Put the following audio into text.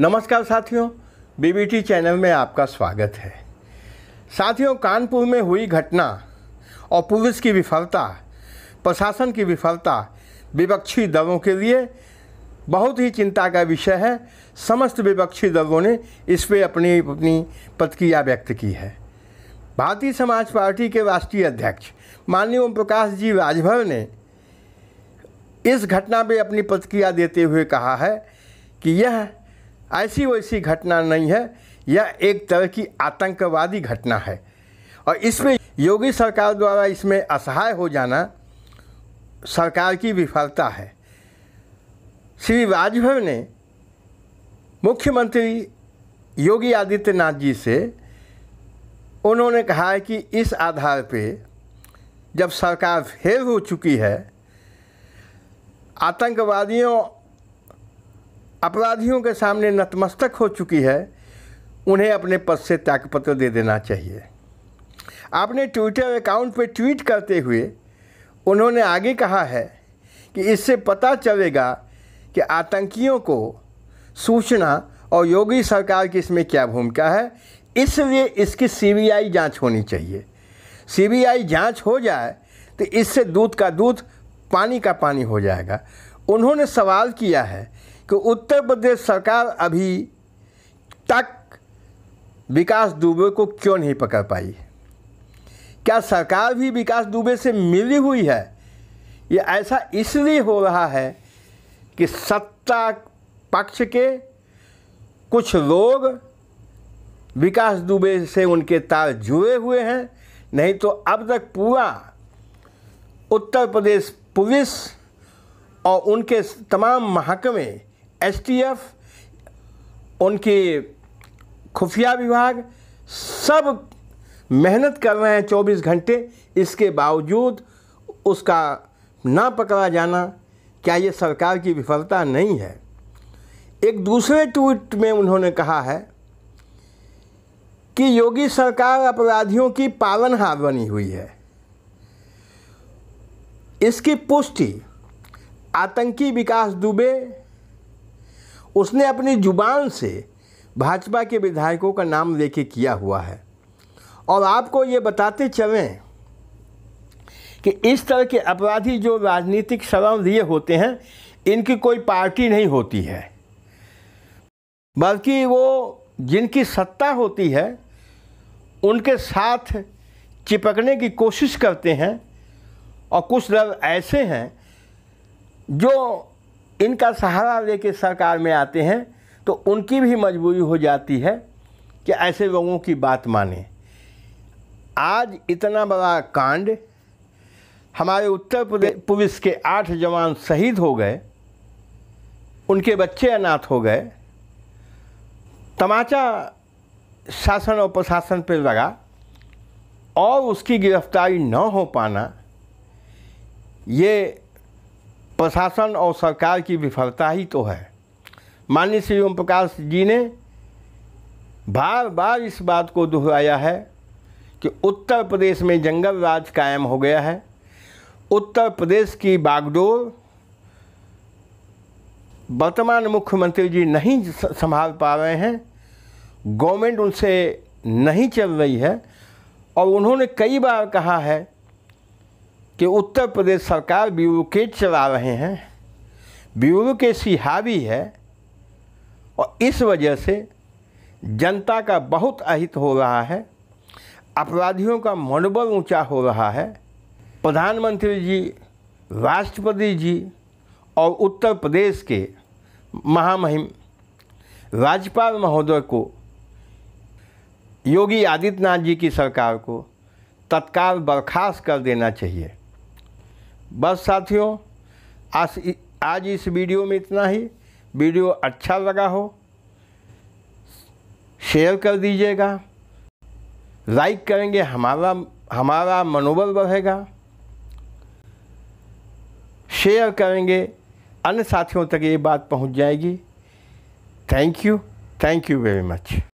नमस्कार साथियों BBT channel में आपका स्वागत है साथियों कानपुर में हुई घटना और पुलिस की विफलता प्रशासन की विफलता विपक्षी दलों के लिए बहुत ही चिंता का विषय है समस्त विपक्षी दलों ने इस पर अपनी अपनी प्रतिक्रिया व्यक्त की है भारतीय समाज पार्टी के राष्ट्रीय अध्यक्ष माननीय ओम प्रकाश जी राजभर ने इस घटना पर अपनी प्रतिक्रिया देते हुए कहा है कि यह ऐसी वैसी घटना नहीं है यह एक तरह की आतंकवादी घटना है और इसमें योगी सरकार द्वारा इसमें असहाय हो जाना सरकार की विफलता है श्री राजभर ने मुख्यमंत्री योगी आदित्यनाथ जी से उन्होंने कहा है कि इस आधार पे जब सरकार फेल हो चुकी है आतंकवादियों अपराधियों के सामने नतमस्तक हो चुकी है उन्हें अपने पद से त्यागपत्र दे देना चाहिए आपने ट्विटर अकाउंट पर ट्वीट करते हुए उन्होंने आगे कहा है कि इससे पता चलेगा कि आतंकियों को सूचना और योगी सरकार की इसमें क्या भूमिका है इसलिए इसकी सीबीआई जांच होनी चाहिए सीबीआई जांच हो जाए तो इससे दूध का दूध पानी का पानी हो जाएगा उन्होंने सवाल किया है कि उत्तर प्रदेश सरकार अभी तक विकास दुबे को क्यों नहीं पकड़ पाई क्या सरकार भी विकास दुबे से मिली हुई है ये ऐसा इसलिए हो रहा है कि सत्ता पक्ष के कुछ लोग विकास दुबे से उनके तार जुड़े हुए हैं नहीं तो अब तक पूरा उत्तर प्रदेश पुलिस और उनके तमाम महकमे एसटीएफ उनके खुफिया विभाग सब मेहनत कर रहे हैं 24 घंटे इसके बावजूद उसका ना पकड़ा जाना क्या ये सरकार की विफलता नहीं है एक दूसरे ट्वीट में उन्होंने कहा है कि योगी सरकार अपराधियों की पालनहार बनी हुई है इसकी पुष्टि आतंकी विकास दुबे उसने अपनी जुबान से भाजपा के विधायकों का नाम लेके किया हुआ है और आपको ये बताते चलें कि इस तरह के अपराधी जो राजनीतिक शरण लिए होते हैं इनकी कोई पार्टी नहीं होती है बल्कि वो जिनकी सत्ता होती है उनके साथ चिपकने की कोशिश करते हैं और कुछ लोग ऐसे हैं जो इनका सहारा लेके सरकार में आते हैं तो उनकी भी मजबूरी हो जाती है कि ऐसे लोगों की बात माने आज इतना बड़ा कांड हमारे उत्तर प्रदेश पुलिस के आठ जवान शहीद हो गए उनके बच्चे अनाथ हो गए तमाचा शासन और प्रशासन पर लगा और उसकी गिरफ्तारी न हो पाना ये प्रशासन और सरकार की विफलता ही तो है माननीय श्री ओम प्रकाश जी ने बार बार इस बात को दोहराया है कि उत्तर प्रदेश में जंगल राज कायम हो गया है उत्तर प्रदेश की बागडोर वर्तमान मुख्यमंत्री जी नहीं संभाल पा रहे हैं गवर्नमेंट उनसे नहीं चल रही है और उन्होंने कई बार कहा है कि उत्तर प्रदेश सरकार ब्यूरोकेट चला रहे हैं ब्यूरोसी हावी है और इस वजह से जनता का बहुत अहित हो रहा है अपराधियों का मनोबल ऊंचा हो रहा है प्रधानमंत्री जी राष्ट्रपति जी और उत्तर प्रदेश के महामहिम राज्यपाल महोदय को योगी आदित्यनाथ जी की सरकार को तत्काल बर्खास्त कर देना चाहिए बस साथियों आज आज इस वीडियो में इतना ही वीडियो अच्छा लगा हो शेयर कर दीजिएगा लाइक करेंगे हमारा हमारा मनोबल बढ़ेगा शेयर करेंगे अन्य साथियों तक ये बात पहुंच जाएगी thank you thank you very much